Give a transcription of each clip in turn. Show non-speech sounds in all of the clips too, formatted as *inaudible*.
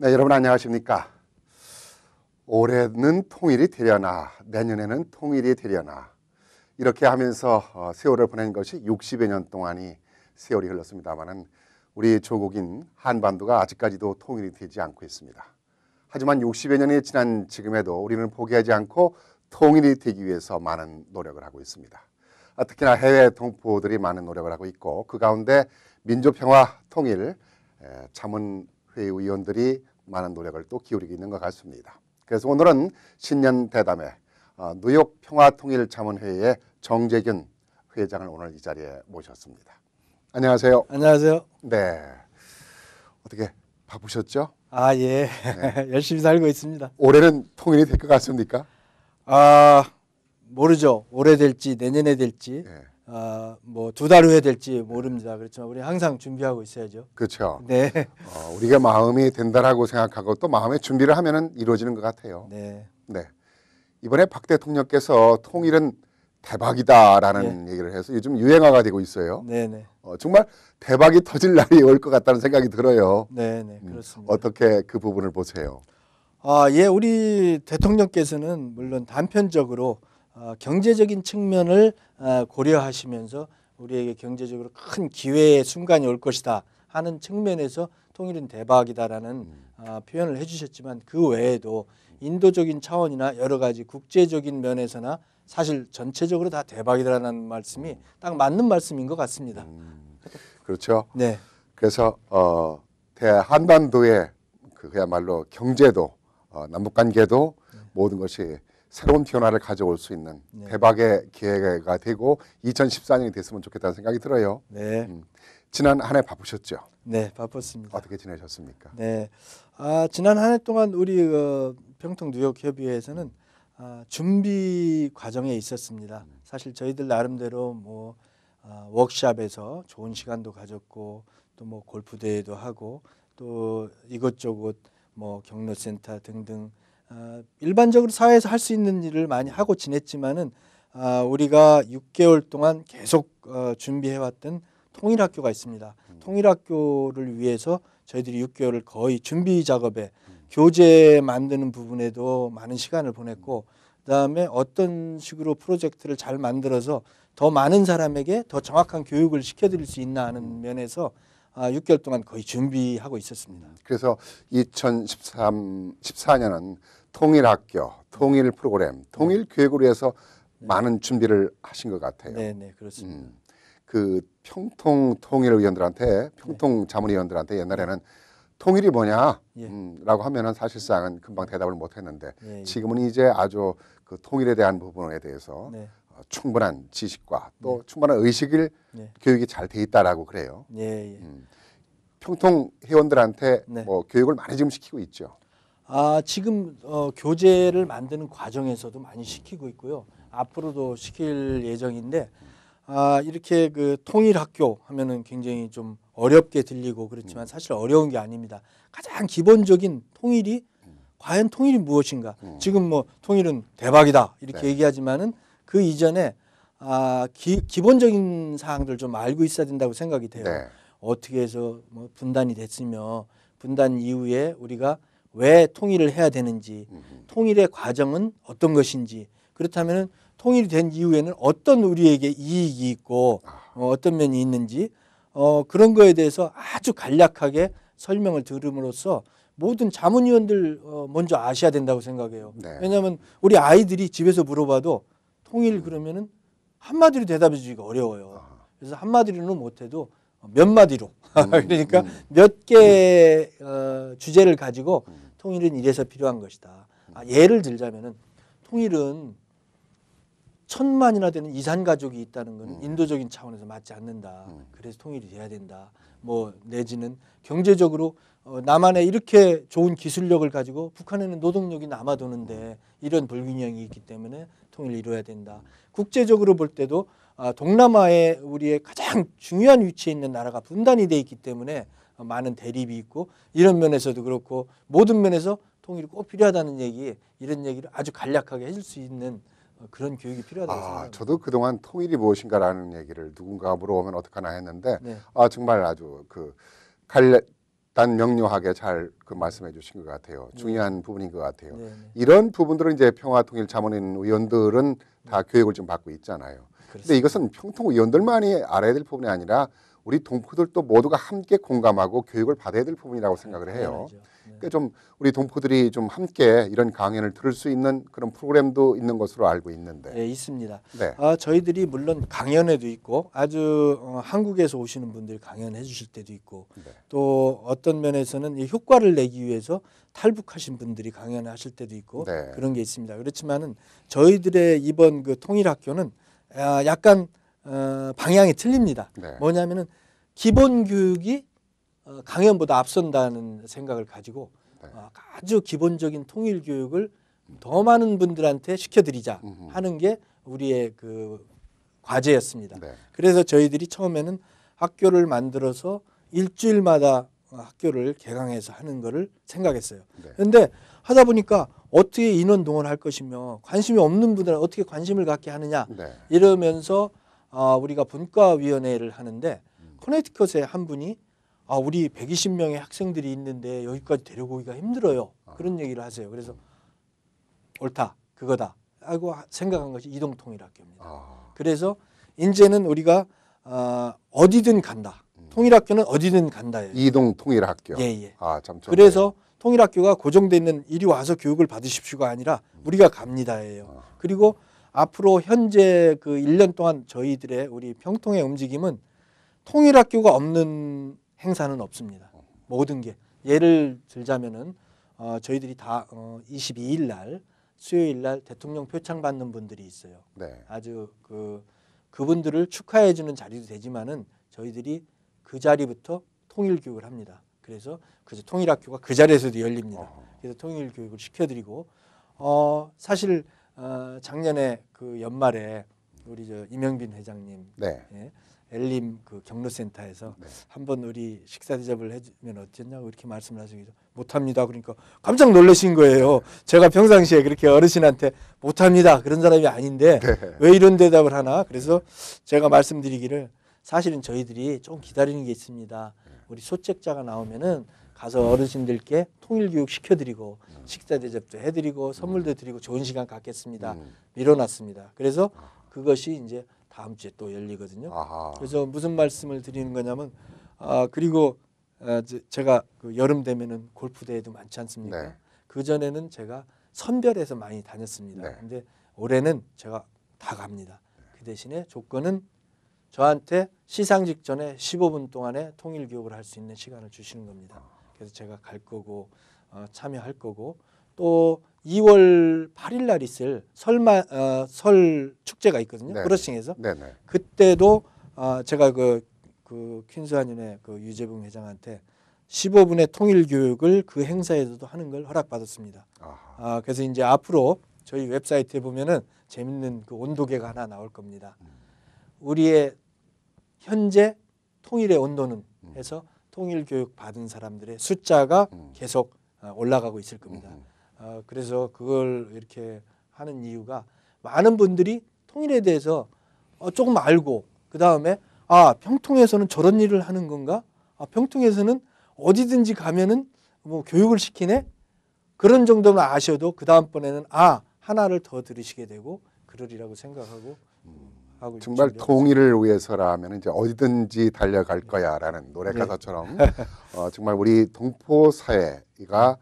네, 여러분 안녕하십니까? 올해는 통일이 되려나, 내년에는 통일이 되려나 이렇게 하면서 어, 세월을 보낸 것이 60여 년 동안이 세월이 흘렀습니다만은 우리 조국인 한반도가 아직까지도 통일이 되지 않고 있습니다. 하지만 60여 년이 지난 지금에도 우리는 포기하지 않고 통일이 되기 위해서 많은 노력을 하고 있습니다. 아, 특히나 해외 동포들이 많은 노력을 하고 있고 그 가운데 민족평화 통일 참은 회의원들이 많은 노력을 또 기울이고 있는 것 같습니다. 그래서 오늘은 신년 대담회 어, 뉴욕 평화통일자문회의 정재균 회장을 오늘 이 자리에 모셨습니다. 안녕하세요. 안녕하세요. 네. 어떻게 바쁘셨죠? 아 예. 네. *laughs* 열심히 살고 있습니다. 올해는 통일이 될 것 같습니까? 아 모르죠. 올해 될지 내년에 될지. 예. 어, 아, 뭐 두 달 후에 될지 모릅니다. 그렇지만 우리 항상 준비하고 있어야죠. 그렇죠. 네. 어, 우리가 마음이 된다라고 생각하고 또 마음의 준비를 하면은 이루어지는 것 같아요. 네. 네. 이번에 박 대통령께서 통일은 대박이다라는 네. 얘기를 해서 요즘 유행화가 되고 있어요. 네네. 네. 어, 정말 대박이 터질 날이 올 것 같다는 생각이 들어요. 네네 네. 음, 그렇습니다. 음, 어떻게 그 부분을 보세요? 아 예, 우리 대통령께서는 물론 단편적으로 어, 경제적인 측면을 어, 고려하시면서 우리에게 경제적으로 큰 기회의 순간이 올 것이다 하는 측면에서 통일은 대박이다라는 음. 어, 표현을 해주셨지만 그 외에도 인도적인 차원이나 여러 가지 국제적인 면에서나 사실 전체적으로 다 대박이다라는 말씀이 딱 맞는 말씀인 것 같습니다. 음, 그렇죠. 네. 그래서 어, 한반도의 그 그야말로 경제도 어, 남북관계도 네. 모든 것이 새로운 변화를 가져올 수 있는 네. 대박의 기회가 되고 2014년이 됐으면 좋겠다는 생각이 들어요. 네. 음. 지난 한 해 바쁘셨죠? 네, 바빴습니다. 어떻게 지내셨습니까? 네, 아, 지난 한 해 동안 우리 어, 평통 뉴욕 협의회에서는 아, 준비 과정에 있었습니다. 사실 저희들 나름대로 뭐 아, 워크샵에서 좋은 시간도 가졌고 또 뭐 골프 대회도 하고 또 이것저것 뭐 경로센터 등등 아, 일반적으로 사회에서 할 수 있는 일을 많이 하고 지냈지만은 아, 우리가 6개월 동안 계속 어, 준비해왔던 통일학교가 있습니다. 음. 통일학교를 위해서 저희들이 6개월을 거의 준비 작업에 음. 교재 만드는 부분에도 많은 시간을 보냈고 그다음에 어떤 식으로 프로젝트를 잘 만들어서 더 많은 사람에게 더 정확한 교육을 시켜드릴 수 있나 하는 음. 면에서 6개월 아, 동안 거의 준비하고 있었습니다. 그래서 2013, 14년은 통일학교, 통일 프로그램, 네. 통일 교육으로 해서 네. 많은 준비를 하신 것 같아요. 네, 네, 그렇습니다. 음, 그 평통 통일 의원들한테 네. 평통 자문 위원들한테 옛날에는 통일이 뭐냐라고 예. 음, 하면은 사실상은 금방 대답을 못했는데 예, 예. 지금은 이제 아주 그 통일에 대한 부분에 대해서 네. 어, 충분한 지식과 또 네. 충분한 의식을 네. 교육이 잘 돼 있다라고 그래요. 예, 예. 음, 평통 회원들한테 뭐 교육을 많이 지금 시키고 있죠. 아, 지금 어, 교재를 만드는 과정에서도 많이 시키고 있고요. 앞으로도 시킬 예정인데 아, 이렇게 그 통일학교 하면은 굉장히 좀 어렵게 들리고 그렇지만 음. 사실 어려운 게 아닙니다. 가장 기본적인 통일이 과연 통일이 무엇인가? 음. 지금 뭐 통일은 대박이다 이렇게 네. 얘기하지만은 그 이전에 아, 기, 기본적인 사항들 좀 알고 있어야 된다고 생각이 돼요. 네. 어떻게 해서 뭐 분단이 됐으며 분단 이후에 우리가 왜 통일을 해야 되는지 통일의 과정은 어떤 것인지 그렇다면 통일이 된 이후에는 어떤 우리에게 이익이 있고 아. 어, 어떤 면이 있는지 어, 그런 거에 대해서 아주 간략하게 설명을 들음으로써 모든 자문위원들 어, 먼저 아셔야 된다고 생각해요. 네. 왜냐하면 우리 아이들이 집에서 물어봐도 통일 음. 그러면은 한마디로 대답해 주기가 어려워요. 아. 그래서 한마디로는 못해도 몇 마디로 음, *laughs* 그러니까 음. 몇개 어, 주제를 가지고 통일은 이래서 필요한 것이다. 아, 예를 들자면은 통일은 천만이나 되는 이산 가족이 있다는 건 음. 인도적인 차원에서 맞지 않는다. 음. 그래서 통일이 돼야 된다. 뭐 내지는 경제적으로 어, 남한에 이렇게 좋은 기술력을 가지고 북한에는 노동력이 남아도는데 음. 이런 불균형이 있기 때문에 통일을 이뤄야 된다. 국제적으로 볼 때도 아, 동남아에 우리의 가장 중요한 위치에 있는 나라가 분단이 돼 있기 때문에 어, 많은 대립이 있고 이런 면에서도 그렇고 모든 면에서 통일이 꼭 필요하다는 얘기 이런 얘기를 아주 간략하게 해줄 수 있는 어, 그런 교육이 필요하다고 아, 생각합니다. 저도 그동안 통일이 무엇인가라는 얘기를 누군가 물어보면 어떡하나 했는데 네. 아 정말 아주 그간단 명료하게 잘 그 말씀해 주신 것 같아요. 네. 중요한 네. 부분인 것 같아요. 네. 네. 이런 부분들은 이제 평화통일 자문인 의원들은 다 교육을 좀 받고 있잖아요. 그런데 이것은 평통 의원들만이 알아야 될 부분이 아니라 우리 동포들도 모두가 함께 공감하고 교육을 받아야 될 부분이라고 네, 생각을 해요. 네. 그러니까 좀 우리 동포들이 좀 함께 이런 강연을 들을 수 있는 그런 프로그램도 있는 것으로 알고 있는데. 네, 있습니다. 네. 아, 저희들이 물론 강연에도 있고 아주 어, 한국에서 오시는 분들 강연해 주실 때도 있고 네. 또 어떤 면에서는 효과를 내기 위해서 탈북하신 분들이 강연하실 때도 있고 네. 그런 게 있습니다. 그렇지만은 저희들의 이번 그 통일학교는 아, 약간 어, 방향이 틀립니다. 네. 뭐냐면은 기본 교육이 어, 강연보다 앞선다는 생각을 가지고 네. 어, 아주 기본적인 통일 교육을 더 많은 분들한테 시켜드리자 음흠. 하는 게 우리의 그 과제였습니다. 네. 그래서 저희들이 처음에는 학교를 만들어서 일주일마다 학교를 개강해서 하는 거를 생각했어요. 그런데 네. 하다 보니까 어떻게 인원 동원할 것이며 관심이 없는 분들은 어떻게 관심을 갖게 하느냐 네. 이러면서 어, 우리가 분과위원회를 하는데 코네티컷에 한 분이 아 우리 120명의 학생들이 있는데 여기까지 데려오기가 힘들어요. 아. 그런 얘기를 하세요. 그래서 옳다 그거다 하고 생각한 것이 이동통일학교입니다. 아. 그래서 이제는 우리가 어, 어디든 간다. 음. 통일학교는 어디든 간다예요. 이동통일학교. 예예. 아참 그래서 통일학교가 고정돼 있는 이리 와서 교육을 받으십시오가 아니라 음. 우리가 갑니다예요. 그리고 앞으로 현재 그 1년 동안 저희들의 우리 평통의 움직임은 통일학교가 없는 행사는 없습니다. 모든 게 예를 들자면은 어, 저희들이 다 어, 22일 날 수요일 날 대통령 표창 받는 분들이 있어요. 네. 아주 그 그분들을 축하해 주는 자리도 되지만은 저희들이 그 자리부터 통일 교육을 합니다. 그래서 그 통일학교가 그 자리에서도 열립니다. 그래서 통일 교육을 시켜드리고 어 사실 어, 작년에 그 연말에 우리 저 이명빈 회장님 네. 예, 엘림 그 경로센터에서 네. 한번 우리 식사 대접을 해주면 어쩌냐고 이렇게 말씀을 하시기도 못합니다. 그러니까 깜짝 놀라신 거예요. 제가 평상시에 그렇게 어르신한테 못합니다. 그런 사람이 아닌데 네. 왜 이런 대답을 하나? 그래서 제가 말씀드리기를 사실은 저희들이 좀 기다리는 게 있습니다. 네. 우리 소책자가 나오면은 가서 어르신들께 통일 교육 시켜드리고 음. 식사 대접도 해드리고 선물도 음. 드리고 좋은 시간 갖겠습니다. 밀어놨습니다. 음. 그래서 아. 그것이 이제 다음 주에 또 열리거든요. 아하. 그래서 무슨 말씀을 드리는 거냐면 아 그리고 아, 제가 그 여름 되면은 골프 대회도 많지 않습니까? 네. 그 전에는 제가 선별해서 많이 다녔습니다. 네. 근데 올해는 제가 다 갑니다. 그 대신에 조건은 저한테 시상 직전에 15분 동안에 통일 교육을 할 수 있는 시간을 주시는 겁니다. 그래서 제가 갈 거고 어, 참여할 거고 또 2월 8일 날 있을 설마 어, 설 축제가 있거든요. 네네. 브러싱에서 네네. 그때도 어, 제가 그, 그 퀸스 한인의그 유재봉 회장한테 15분의 통일 교육을 그 행사에서도 하는 걸 허락받았습니다. 아하. 아, 그래서 이제 앞으로 저희 웹사이트에 보면은 재밌는 그 온도계가 하나 나올 겁니다. 음. 우리의 현재 통일의 온도는 음. 해서 통일 교육 받은 사람들의 숫자가 음. 계속 어, 올라가고 있을 겁니다. 음. 어, 그래서 그걸 이렇게 하는 이유가 많은 분들이 통일에 대해서 어, 조금 알고 그 다음에 아 평통에서는 저런 일을 하는 건가? 아 평통에서는 어디든지 가면은 뭐 교육을 시키네 그런 정도는 아셔도 그 다음번에는 아 하나를 더 들으시게 되고 그러리라고 생각하고 음. 하고 정말 통일을 위해서라면 이제 어디든지 달려갈 거야라는 노래 네. 가사처럼 네. *laughs* 어, 정말 우리 동포 사회가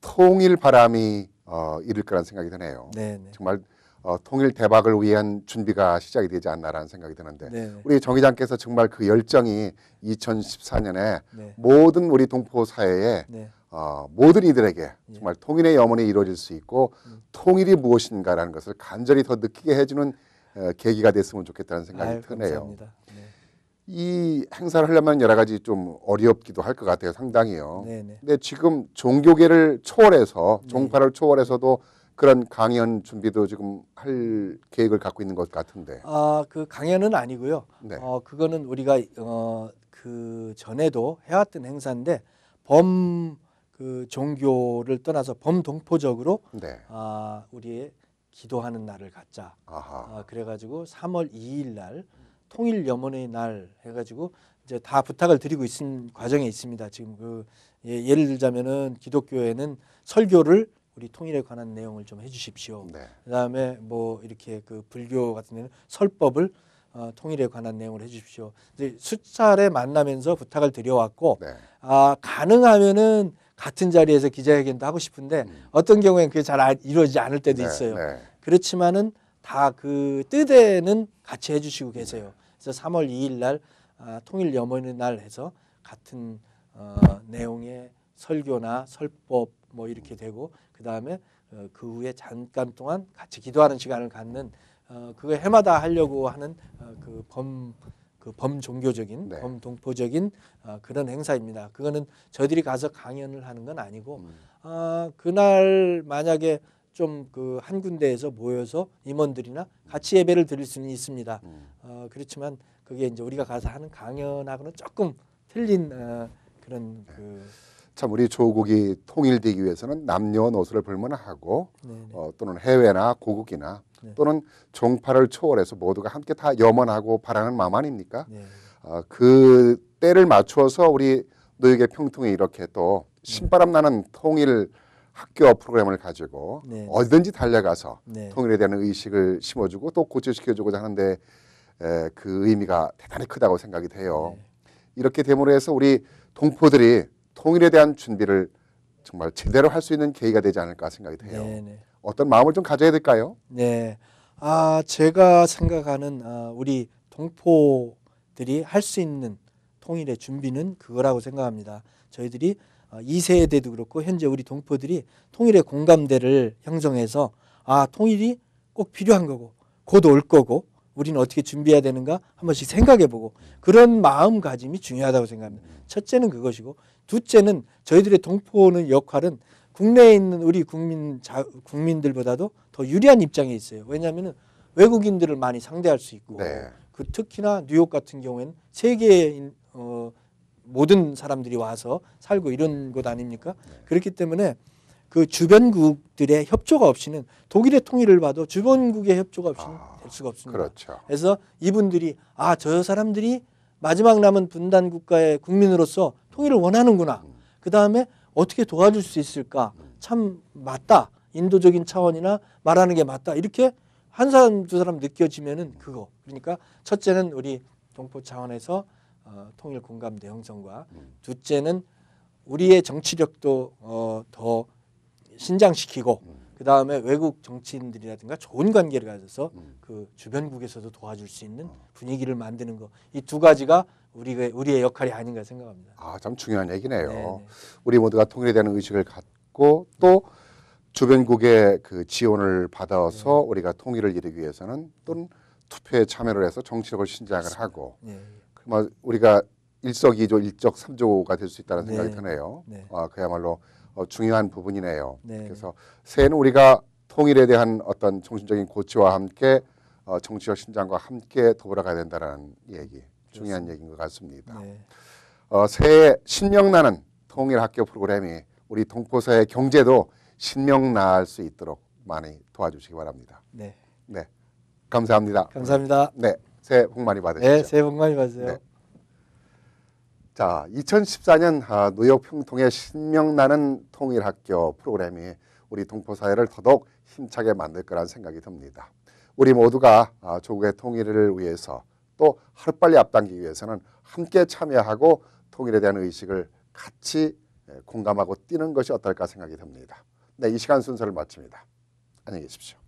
통일 바람이 어, 이를 거라는 생각이 드네요. 네네. 네. 정말 어, 통일 대박을 위한 준비가 시작이 되지 않나라는 생각이 드는데 네네. 우리 정의장께서 정말 그 열정이 2014년에 네. 모든 우리 동포 사회에 네. 어, 모든 이들에게 예. 정말 통일의 염원이 이루어질 수 있고 음. 통일이 무엇인가라는 것을 간절히 더 느끼게 해주는 어, 계기가 됐으면 좋겠다는 생각이 아유, 드네요. 감사합니다. 네. 이 행사를 하려면 여러 가지 좀 어렵기도 할 것 같아요. 상당히요. 네네. 네. 근데 지금 종교계를 초월해서 네. 종파를 초월해서도 그런 강연 준비도 지금 할 계획을 갖고 있는 것 같은데. 아, 그 강연은 아니고요. 네. 어, 그거는 우리가 어, 그 전에도 해왔던 행사인데 범 그 종교를 떠나서 범동포적으로 네. 아, 우리의 기도하는 날을 갖자. 아하. 아, 그래가지고 3월 2일 날 통일 염원의 날 해가지고 이제 다 부탁을 드리고 있는 과정에 있습니다. 지금 그 예, 를 들자면은 기독교에는 설교를 우리 통일에 관한 내용을 좀 해주십시오. 네. 그다음에 뭐 이렇게 그 불교 같은 데는 설법을 어, 통일에 관한 내용을 해주십시오. 이제 수차례 만나면서 부탁을 드려왔고 네. 아 가능하면은 같은 자리에서 기자회견도 하고 싶은데 음. 어떤 경우에는 그게 잘 이루어지지 않을 때도 네, 있어요. 네. 그렇지만은 다그 뜻에는 같이 해주시고 계세요. 그래서 3월 2일 날 아, 통일 염원의 날 해서 같은 어, 내용의 설교나 설법 뭐 이렇게 되고 그 다음에 어, 그 후에 잠깐 동안 같이 기도하는 시간을 갖는 어, 그거 해마다 하려고 하는 어, 그 범 그 범종교적인 그 네. 범동포적인 어, 그런 행사입니다. 그거는 저희들이 가서 강연을 하는 건 아니고 음. 어, 그날 만약에 좀그한 군데에서 모여서 임원들이나 같이 예배를 드릴 수는 있습니다. 음. 어, 그렇지만 그게 이제 우리가 가서 하는 강연하고는 조금 틀린 어, 그런 네. 그. 참 우리 조국이 통일되기 위해서는 남녀노소를 불문하고 어, 또는 해외나 고국이나 네. 또는 종파를 초월해서 모두가 함께 다 염원하고 바라는 마음 아닙니까? 네. 어, 그 때를 맞추어서 우리 노역의 평통이 이렇게 또 네. 신바람 나는 통일 학교 프로그램을 가지고 네. 어디든지 달려가서 네. 통일에 대한 의식을 심어주고 또 고취시켜주고자 하는데 에, 그 의미가 대단히 크다고 생각이 돼요. 네. 이렇게 됨으로 해서 우리 동포들이 통일에 대한 준비를 정말 제대로 할 수 있는 계기가 되지 않을까 생각이 돼요. 네, 네. 어떤 마음을 좀 가져야 될까요? 네. 아, 제가 생각하는 아, 우리 동포들이 할 수 있는 통일의 준비는 그거라고 생각합니다. 저희들이 2세대도 어, 그렇고 현재 우리 동포들이 통일의 공감대를 형성해서 아 통일이 꼭 필요한 거고 곧 올 거고 우리는 어떻게 준비해야 되는가 한 번씩 생각해보고 그런 마음가짐이 중요하다고 생각합니다. 첫째는 그것이고 둘째는 저희들의 동포는 역할은 국내에 있는 우리 국민 자, 국민들보다도 더 유리한 입장에 있어요. 왜냐하면 외국인들을 많이 상대할 수 있고 네. 그 특히나 뉴욕 같은 경우에는 세계인 어, 모든 사람들이 와서 살고 이런 곳 아닙니까? 네. 그렇기 때문에 그 주변국들의 협조가 없이는 독일의 통일을 봐도 주변국의 협조가 없이는 아, 될 수가 없습니다. 그렇죠. 그래서 이분들이 아저 사람들이 마지막 남은 분단 국가의 국민으로서 통일을 원하는구나. 음. 그 다음에 어떻게 도와줄 수 있을까? 음. 참 맞다. 인도적인 차원이나 말하는 게 맞다. 이렇게 한 사람 두 사람 느껴지면은 그거. 그러니까 첫째는 우리 동포 차원에서 어, 통일 공감대 형성과 음. 둘째는 우리의 정치력도 어, 더 신장시키고 음. 그 다음에 외국 정치인들이라든가 좋은 관계를 가져서 음. 그 주변국에서도 도와줄 수 있는 분위기를 만드는 거 이 두 가지가 우리의 우리의 역할이 아닌가 생각합니다. 아참 중요한 얘기네요. 네네. 네. 우리 모두가 통일에 대한 의식을 갖고 또 주변국의 그 지원을 받아서 네. 우리가 통일을 이루기 위해서는 또는 투표에 참여를 해서 정치력을 신장을 하고 네. 뭐 우리가 일석이조, 일적 삼조가 될 수 있다는 생각이 네. 드네요. 네. 어, 그야말로 어, 중요한 부분이네요. 네. 그래서 새해는 우리가 통일에 대한 어떤 정신적인 고치와 함께 어, 정치적 신장과 함께 더불가야 된다는 얘기, 중요한 그렇습니다. 얘기인 것 같습니다. 네. 어, 새해 신명나는 통일학교 프로그램이 우리 동포사의 경제도 신명나수 있도록 많이 도와주시기 바랍니다. 네. 네. 감사합니다. 감사합니다. 네. 새해 복 많이 받으시죠. 네, 새해 복 많이 받으세요. 네. 자, 2014년 뉴욕 아, 평통의 신명나는 통일학교 프로그램이 우리 동포 사회를 더더욱 힘차게 만들 거란 생각이 듭니다. 우리 모두가 아, 조국의 통일을 위해서 또 하루빨리 앞당기기 위해서는 함께 참여하고 통일에 대한 의식을 같이 예, 공감하고 뛰는 것이 어떨까 생각이 듭니다. 네, 이 시간 순서를 마칩니다. 안녕히 계십시오.